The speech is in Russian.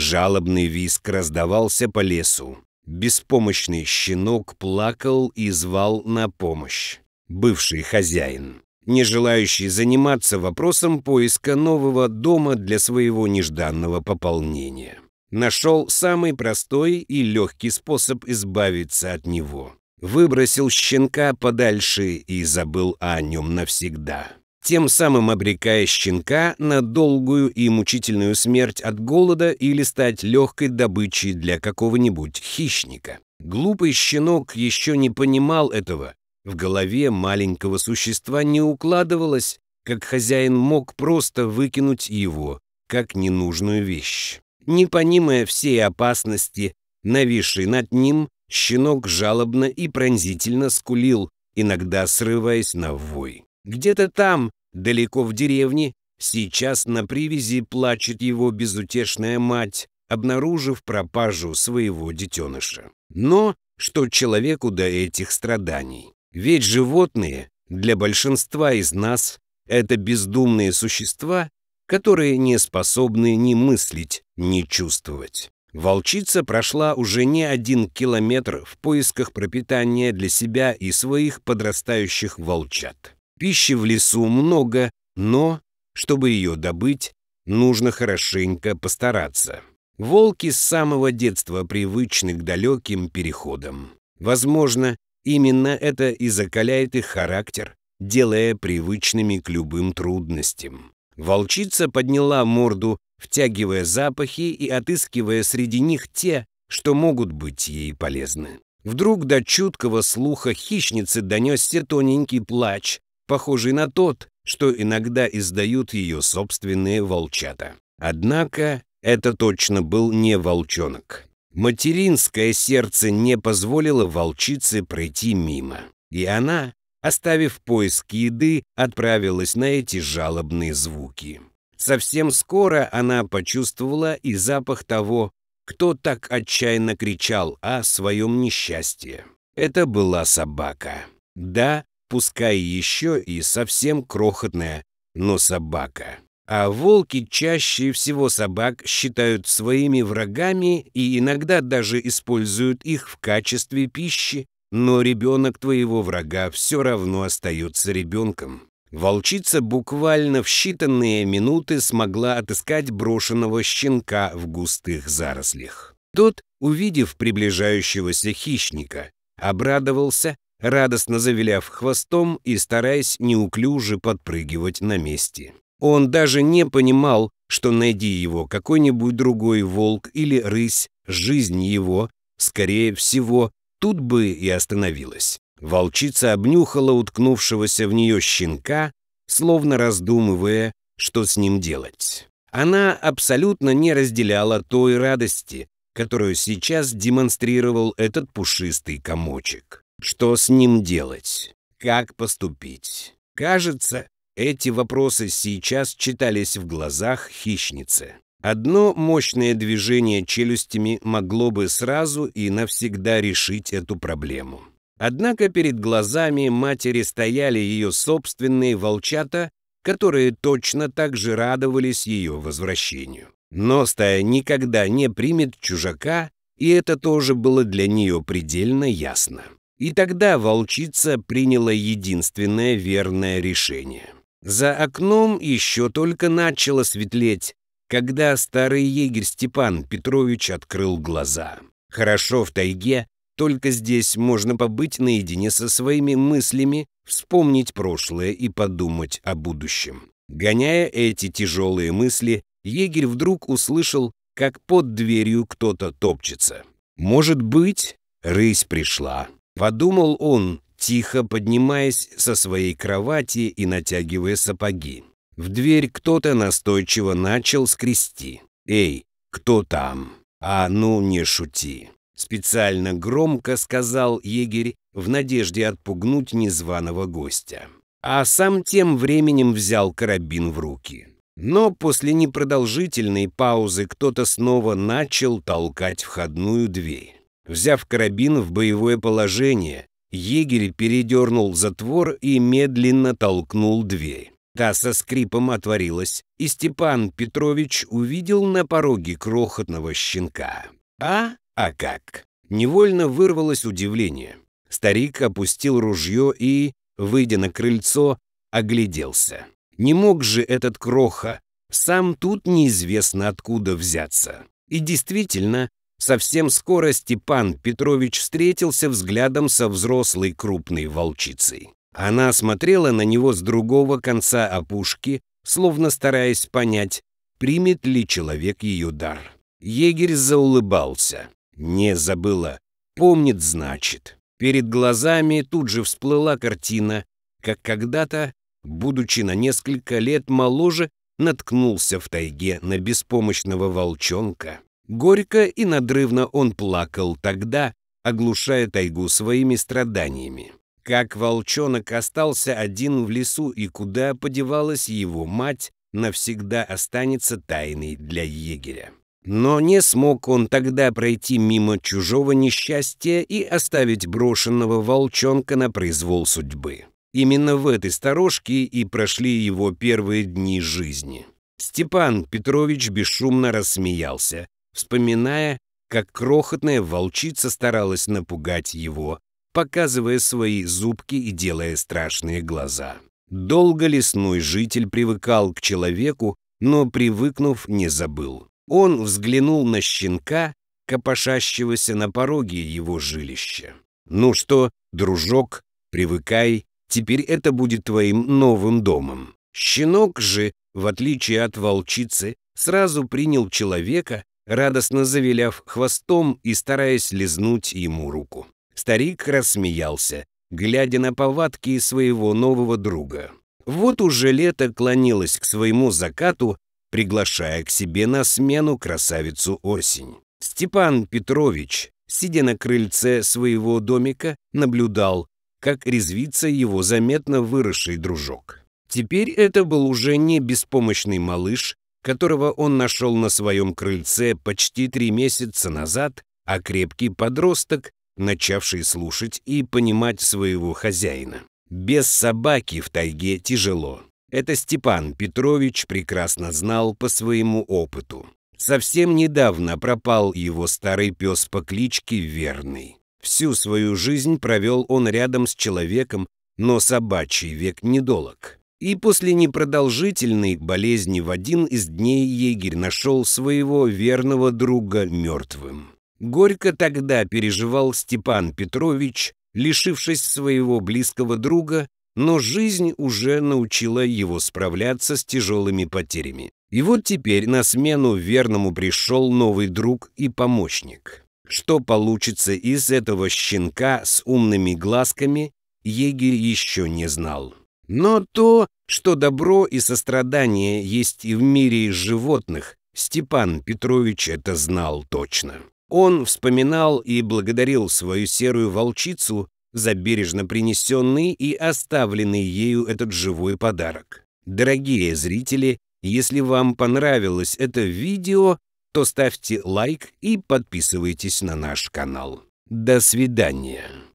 Жалобный виск раздавался по лесу. Беспомощный щенок плакал и звал на помощь. Бывший хозяин, не желающий заниматься вопросом поиска нового дома для своего нежданного пополнения, нашел самый простой и легкий способ избавиться от него. Выбросил щенка подальше и забыл о нем навсегда тем самым обрекая щенка на долгую и мучительную смерть от голода или стать легкой добычей для какого-нибудь хищника. Глупый щенок еще не понимал этого. В голове маленького существа не укладывалось, как хозяин мог просто выкинуть его, как ненужную вещь. Не понимая всей опасности, нависшей над ним, щенок жалобно и пронзительно скулил, иногда срываясь на вой. Где-то там, далеко в деревне, сейчас на привязи плачет его безутешная мать, обнаружив пропажу своего детеныша. Но что человеку до этих страданий? Ведь животные для большинства из нас – это бездумные существа, которые не способны ни мыслить, ни чувствовать. Волчица прошла уже не один километр в поисках пропитания для себя и своих подрастающих волчат. Пищи в лесу много, но, чтобы ее добыть, нужно хорошенько постараться. Волки с самого детства привычны к далеким переходам. Возможно, именно это и закаляет их характер, делая привычными к любым трудностям. Волчица подняла морду, втягивая запахи и отыскивая среди них те, что могут быть ей полезны. Вдруг до чуткого слуха хищницы донесся тоненький плач, похожий на тот, что иногда издают ее собственные волчата. Однако это точно был не волчонок. Материнское сердце не позволило волчице пройти мимо, и она, оставив поиски еды, отправилась на эти жалобные звуки. Совсем скоро она почувствовала и запах того, кто так отчаянно кричал о своем несчастье. Это была собака. Да, пускай еще и совсем крохотная, но собака. А волки чаще всего собак считают своими врагами и иногда даже используют их в качестве пищи, но ребенок твоего врага все равно остается ребенком. Волчица буквально в считанные минуты смогла отыскать брошенного щенка в густых зарослях. Тот, увидев приближающегося хищника, обрадовался радостно завиляв хвостом и стараясь неуклюже подпрыгивать на месте. Он даже не понимал, что найди его какой-нибудь другой волк или рысь, жизнь его, скорее всего, тут бы и остановилась. Волчица обнюхала уткнувшегося в нее щенка, словно раздумывая, что с ним делать. Она абсолютно не разделяла той радости, которую сейчас демонстрировал этот пушистый комочек. Что с ним делать? Как поступить? Кажется, эти вопросы сейчас читались в глазах хищницы. Одно мощное движение челюстями могло бы сразу и навсегда решить эту проблему. Однако перед глазами матери стояли ее собственные волчата, которые точно так же радовались ее возвращению. Но никогда не примет чужака, и это тоже было для нее предельно ясно. И тогда волчица приняла единственное верное решение. За окном еще только начало светлеть, когда старый егерь Степан Петрович открыл глаза. Хорошо в тайге, только здесь можно побыть наедине со своими мыслями, вспомнить прошлое и подумать о будущем. Гоняя эти тяжелые мысли, егерь вдруг услышал, как под дверью кто-то топчется. «Может быть, рысь пришла». Подумал он, тихо поднимаясь со своей кровати и натягивая сапоги. В дверь кто-то настойчиво начал скрести. «Эй, кто там? А ну не шути!» Специально громко сказал егерь в надежде отпугнуть незваного гостя. А сам тем временем взял карабин в руки. Но после непродолжительной паузы кто-то снова начал толкать входную дверь. Взяв карабин в боевое положение, егерь передернул затвор и медленно толкнул дверь. Та со скрипом отворилась, и Степан Петрович увидел на пороге крохотного щенка. «А? А как?» Невольно вырвалось удивление. Старик опустил ружье и, выйдя на крыльцо, огляделся. Не мог же этот кроха сам тут неизвестно откуда взяться. И действительно, Совсем скоро Степан Петрович встретился взглядом со взрослой крупной волчицей. Она смотрела на него с другого конца опушки, словно стараясь понять, примет ли человек ее дар. Егерь заулыбался. Не забыла. Помнит, значит. Перед глазами тут же всплыла картина, как когда-то, будучи на несколько лет моложе, наткнулся в тайге на беспомощного волчонка, Горько и надрывно он плакал тогда, оглушая тайгу своими страданиями. Как волчонок остался один в лесу и куда подевалась его мать, навсегда останется тайной для егеря. Но не смог он тогда пройти мимо чужого несчастья и оставить брошенного волчонка на произвол судьбы. Именно в этой сторожке и прошли его первые дни жизни. Степан Петрович бесшумно рассмеялся, вспоминая, как крохотная волчица старалась напугать его, показывая свои зубки и делая страшные глаза. Долго лесной житель привыкал к человеку, но, привыкнув, не забыл. Он взглянул на щенка, копошащегося на пороге его жилища. «Ну что, дружок, привыкай, теперь это будет твоим новым домом». Щенок же, в отличие от волчицы, сразу принял человека радостно завиляв хвостом и стараясь лизнуть ему руку. Старик рассмеялся, глядя на повадки своего нового друга. Вот уже лето клонилось к своему закату, приглашая к себе на смену красавицу осень. Степан Петрович, сидя на крыльце своего домика, наблюдал, как резвится его заметно выросший дружок. Теперь это был уже не беспомощный малыш, которого он нашел на своем крыльце почти три месяца назад, а крепкий подросток, начавший слушать и понимать своего хозяина. Без собаки в тайге тяжело. Это Степан Петрович прекрасно знал по своему опыту. Совсем недавно пропал его старый пес по кличке Верный. Всю свою жизнь провел он рядом с человеком, но собачий век недолог. И после непродолжительной болезни в один из дней егерь нашел своего верного друга мертвым. Горько тогда переживал Степан Петрович, лишившись своего близкого друга, но жизнь уже научила его справляться с тяжелыми потерями. И вот теперь на смену верному пришел новый друг и помощник. Что получится из этого щенка с умными глазками, егерь еще не знал. Но то, что добро и сострадание есть и в мире животных, Степан Петрович это знал точно. Он вспоминал и благодарил свою серую волчицу за бережно принесенный и оставленный ею этот живой подарок. Дорогие зрители, если вам понравилось это видео, то ставьте лайк и подписывайтесь на наш канал. До свидания.